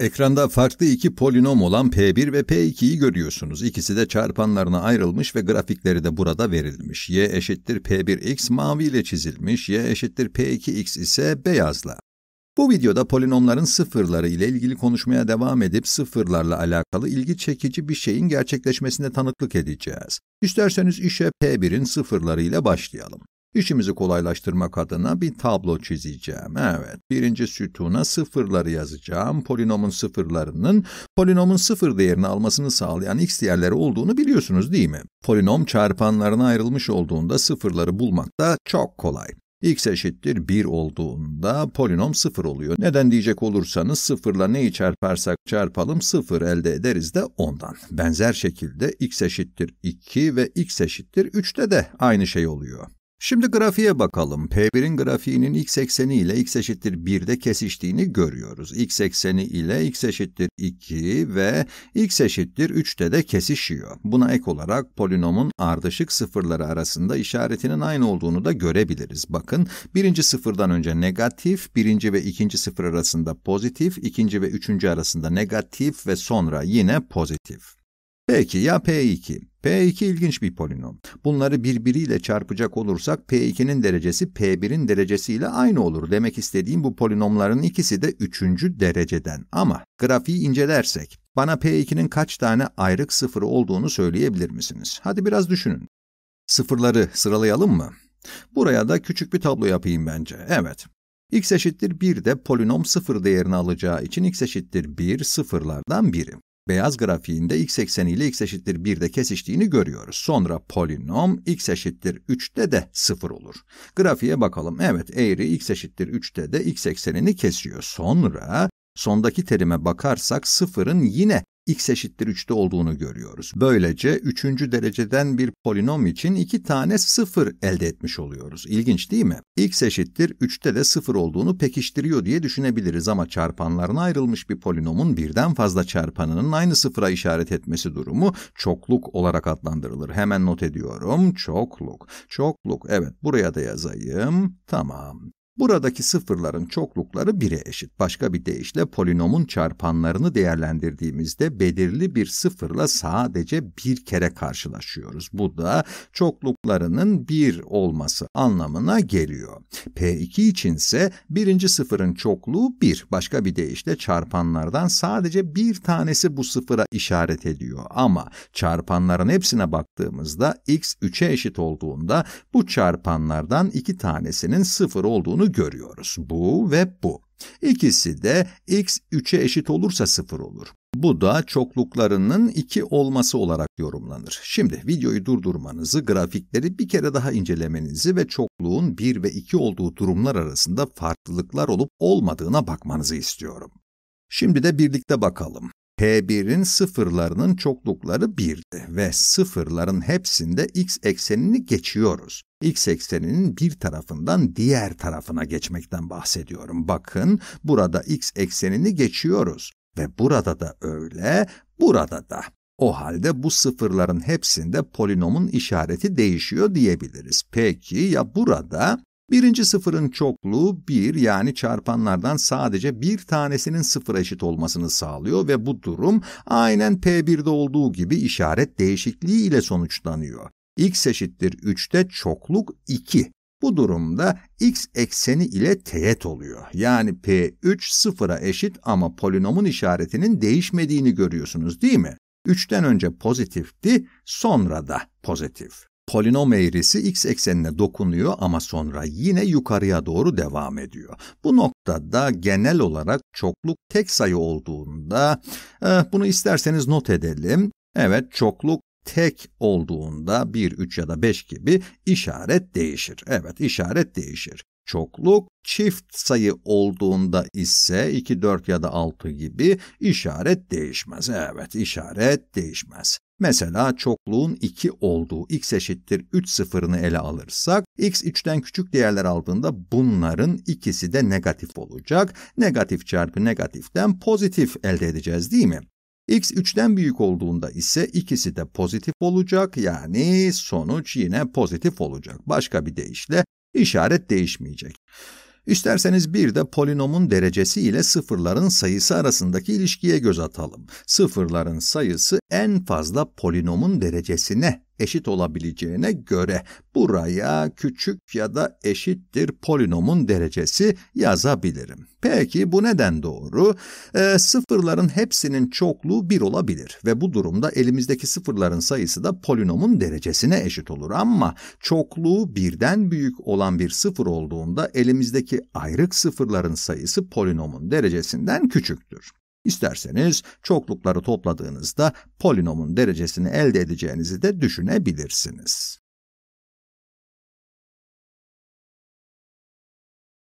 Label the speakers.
Speaker 1: Ekranda farklı iki polinom olan P1 ve P2'yi görüyorsunuz. İkisi de çarpanlarına ayrılmış ve grafikleri de burada verilmiş. Y eşittir P1x mavi ile çizilmiş, Y eşittir P2x ise beyazla. Bu videoda polinomların sıfırları ile ilgili konuşmaya devam edip sıfırlarla alakalı ilgi çekici bir şeyin gerçekleşmesine tanıklık edeceğiz. İsterseniz işe P1'in sıfırları ile başlayalım. İşimizi kolaylaştırmak adına bir tablo çizeceğim. Evet, birinci sütuna sıfırları yazacağım. Polinomun sıfırlarının polinomun sıfır değerini almasını sağlayan x değerleri olduğunu biliyorsunuz değil mi? Polinom çarpanlarına ayrılmış olduğunda sıfırları bulmak da çok kolay x eşittir 1 olduğunda polinom sıfır oluyor. Neden diyecek olursanız sıfırla ile neyi çarparsak çarpalım sıfır elde ederiz de ondan. Benzer şekilde x eşittir 2 ve x eşittir 3'te de aynı şey oluyor. Şimdi grafiğe bakalım. P1'in grafiğinin x ekseni ile x eşittir 1'de kesiştiğini görüyoruz. x ekseni ile x eşittir 2 ve x eşittir 3'te de kesişiyor. Buna ek olarak polinomun ardışık sıfırları arasında işaretinin aynı olduğunu da görebiliriz. Bakın birinci sıfırdan önce negatif, birinci ve ikinci sıfır arasında pozitif, ikinci ve üçüncü arasında negatif ve sonra yine pozitif. Peki ya P2? P2 ilginç bir polinom. Bunları birbiriyle çarpacak olursak P2'nin derecesi P1'in derecesiyle aynı olur. Demek istediğim bu polinomların ikisi de üçüncü dereceden. Ama grafiği incelersek bana P2'nin kaç tane ayrık sıfırı olduğunu söyleyebilir misiniz? Hadi biraz düşünün. Sıfırları sıralayalım mı? Buraya da küçük bir tablo yapayım bence. Evet, x eşittir 1 de polinom sıfır değerini alacağı için x eşittir 1 sıfırlardan biri beyaz grafiğinde x ekseni ile x eşittir 1'de kesiştiğini görüyoruz. Sonra polinom x eşittir 3'te de 0 olur. Grafiğe bakalım. Evet eğri x eşittir 3'te de x eksenini kesiyor. Sonra sondaki terime bakarsak 0'ın yine x eşittir 3'te olduğunu görüyoruz. Böylece 3. dereceden bir polinom için 2 tane 0 elde etmiş oluyoruz. İlginç değil mi? x eşittir 3'te de 0 olduğunu pekiştiriyor diye düşünebiliriz ama çarpanlarına ayrılmış bir polinomun birden fazla çarpanının aynı sıfıra işaret etmesi durumu çokluk olarak adlandırılır. Hemen not ediyorum. Çokluk. Çokluk. Evet buraya da yazayım. Tamam. Buradaki sıfırların çoklukları bire eşit. Başka bir deyişle polinomun çarpanlarını değerlendirdiğimizde belirli bir sıfırla sadece bir kere karşılaşıyoruz. Bu da çokluklarının bir olması anlamına geliyor. P2 içinse birinci sıfırın çokluğu bir. Başka bir deyişle çarpanlardan sadece bir tanesi bu sıfıra işaret ediyor. Ama çarpanların hepsine baktığımızda x 3'e eşit olduğunda bu çarpanlardan iki tanesinin sıfır olduğunu görüyoruz. Bu ve bu. İkisi de x 3'e eşit olursa 0 olur. Bu da çokluklarının 2 olması olarak yorumlanır. Şimdi videoyu durdurmanızı, grafikleri bir kere daha incelemenizi ve çokluğun 1 ve 2 olduğu durumlar arasında farklılıklar olup olmadığına bakmanızı istiyorum. Şimdi de birlikte bakalım. P1'in sıfırlarının çoklukları 1'di ve sıfırların hepsinde x eksenini geçiyoruz. X ekseninin bir tarafından diğer tarafına geçmekten bahsediyorum. Bakın burada X eksenini geçiyoruz ve burada da öyle, burada da. O halde bu sıfırların hepsinde polinomun işareti değişiyor diyebiliriz. Peki ya burada birinci sıfırın çokluğu 1 yani çarpanlardan sadece bir tanesinin sıfıra eşit olmasını sağlıyor ve bu durum aynen P1'de olduğu gibi işaret değişikliği ile sonuçlanıyor x eşittir 3'te çokluk 2. Bu durumda x ekseni ile teğet oluyor. Yani p3 sıfıra eşit ama polinomun işaretinin değişmediğini görüyorsunuz değil mi? 3'ten önce pozitifti, sonra da pozitif. Polinom eğrisi x eksenine dokunuyor ama sonra yine yukarıya doğru devam ediyor. Bu noktada genel olarak çokluk tek sayı olduğunda, eh, bunu isterseniz not edelim. Evet, çokluk tek olduğunda 1, 3 ya da 5 gibi işaret değişir. Evet işaret değişir. Çokluk çift sayı olduğunda ise 2, 4 ya da 6 gibi işaret değişmez. Evet işaret değişmez. Mesela çokluğun 2 olduğu x eşittir 3 sıfırını ele alırsak, x 3'ten küçük değerler aldığında bunların ikisi de negatif olacak. Negatif çarpı negatiften pozitif elde edeceğiz değil mi? x 3'ten büyük olduğunda ise ikisi de pozitif olacak yani sonuç yine pozitif olacak. Başka bir deyişle işaret değişmeyecek. İsterseniz bir de polinomun derecesi ile sıfırların sayısı arasındaki ilişkiye göz atalım. Sıfırların sayısı en fazla polinomun derecesine eşit olabileceğine göre buraya küçük ya da eşittir polinomun derecesi yazabilirim. Peki bu neden doğru? E, sıfırların hepsinin çokluğu 1 olabilir ve bu durumda elimizdeki sıfırların sayısı da polinomun derecesine eşit olur ama çokluğu birden büyük olan bir sıfır olduğunda elimizdeki ayrık sıfırların sayısı polinomun derecesinden küçüktür. İsterseniz çoklukları topladığınızda polinomun derecesini elde edeceğinizi de düşünebilirsiniz.